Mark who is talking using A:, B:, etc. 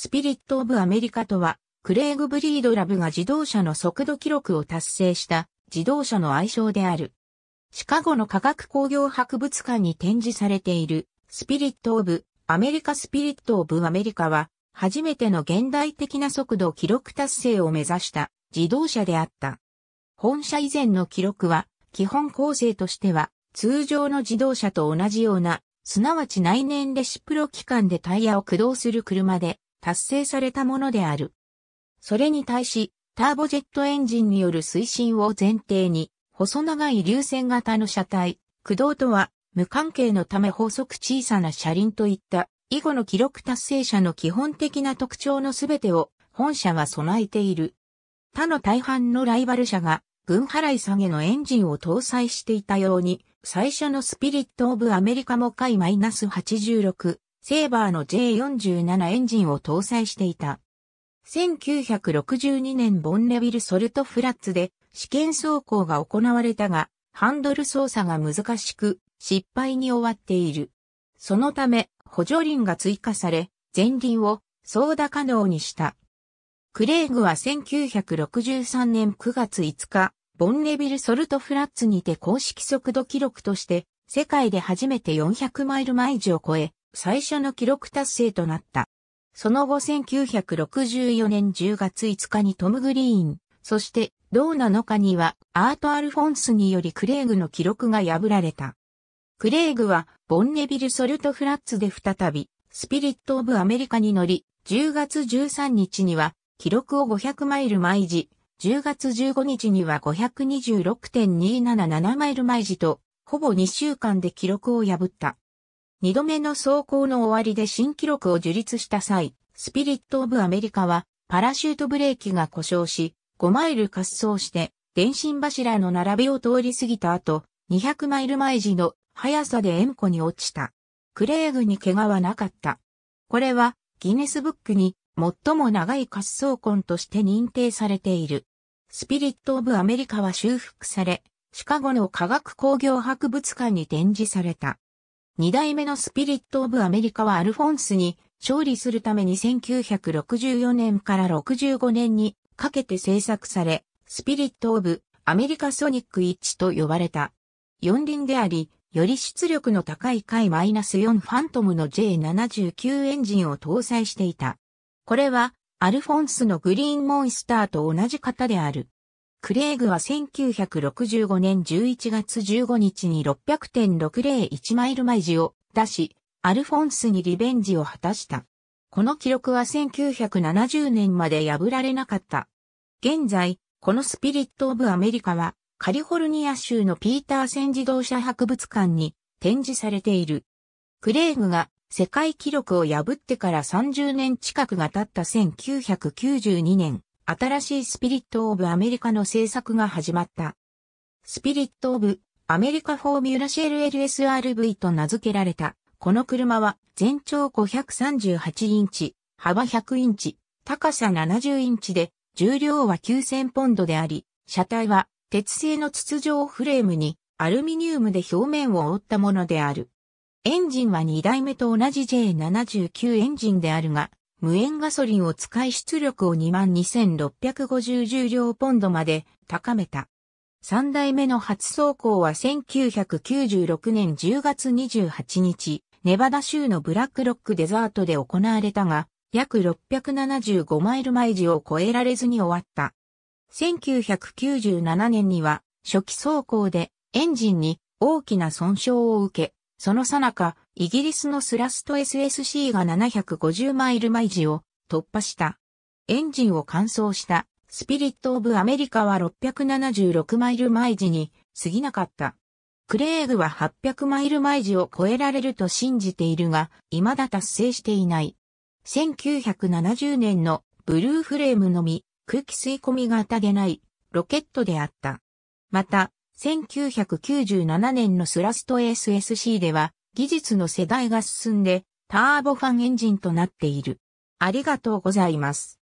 A: スピリット・オブ・アメリカとは、クレイグ・ブリードラブが自動車の速度記録を達成した自動車の愛称である。シカゴの科学工業博物館に展示されているスピリット・オブ・アメリカ・スピリット・オブ・アメリカは、初めての現代的な速度記録達成を目指した自動車であった。本社以前の記録は、基本構成としては、通常の自動車と同じような、すなわち内燃レシプロ機関でタイヤを駆動する車で、達成されたものである。それに対し、ターボジェットエンジンによる推進を前提に、細長い流線型の車体、駆動とは無関係のため法則小さな車輪といった以後の記録達成者の基本的な特徴のすべてを本社は備えている。他の大半のライバル車が軍払い下げのエンジンを搭載していたように、最初のスピリット・オブ・アメリカも回 -86 セーバーの J47 エンジンを搭載していた。1962年ボンネビルソルトフラッツで試験走行が行われたが、ハンドル操作が難しく、失敗に終わっている。そのため、補助輪が追加され、前輪を操舵可能にした。クレイグは1963年9月5日、ボンネビルソルトフラッツにて公式速度記録として、世界で初めて400マイル毎時を超え、最初の記録達成となった。その後1964年10月5日にトム・グリーン、そしてどうなのかにはアート・アルフォンスによりクレイグの記録が破られた。クレイグはボンネビル・ソルト・フラッツで再びスピリット・オブ・アメリカに乗り、10月13日には記録を500マイル毎時、10月15日には526.277マイル毎時と、ほぼ2週間で記録を破った。二度目の走行の終わりで新記録を樹立した際、スピリット・オブ・アメリカは、パラシュートブレーキが故障し、5マイル滑走して、電信柱の並びを通り過ぎた後、200マイル毎時の速さで円弧に落ちた。クレーグに怪我はなかった。これは、ギネスブックに最も長い滑走痕として認定されている。スピリット・オブ・アメリカは修復され、シカゴの科学工業博物館に展示された。二代目のスピリット・オブ・アメリカはアルフォンスに勝利するために1964年から65年にかけて制作され、スピリット・オブ・アメリカソニック1と呼ばれた。四輪であり、より出力の高い回 -4 ファントムの J79 エンジンを搭載していた。これは、アルフォンスのグリーンモンスターと同じ型である。クレーグは1965年11月15日に600.601マイル毎時を出し、アルフォンスにリベンジを果たした。この記録は1970年まで破られなかった。現在、このスピリット・オブ・アメリカは、カリフォルニア州のピーターセン自動車博物館に展示されている。クレーグが世界記録を破ってから30年近くが経った1992年、新しいスピリット・オブ・アメリカの制作が始まった。スピリット・オブ・アメリカ・フォーミュラシェル LSRV と名付けられた。この車は全長538インチ、幅100インチ、高さ70インチで、重量は9000ポンドであり、車体は鉄製の筒状フレームにアルミニウムで表面を覆ったものである。エンジンは2台目と同じ J79 エンジンであるが、無塩ガソリンを使い出力を22,650重量ポンドまで高めた。三代目の初走行は1996年10月28日、ネバダ州のブラックロックデザートで行われたが、約675マイル毎時を超えられずに終わった。1997年には初期走行でエンジンに大きな損傷を受け、そのさなか、イギリスのスラスト SSC が750マイル毎時を突破した。エンジンを乾燥したスピリット・オブ・アメリカは676マイル毎時に過ぎなかった。クレーグは800マイル毎時を超えられると信じているが、未だ達成していない。1970年のブルーフレームのみ、空気吸い込みが当たげないロケットであった。また、1997年のスラスト SSC では、技術の世代が進んで、ターボファンエンジンとなっている。ありがとうございます。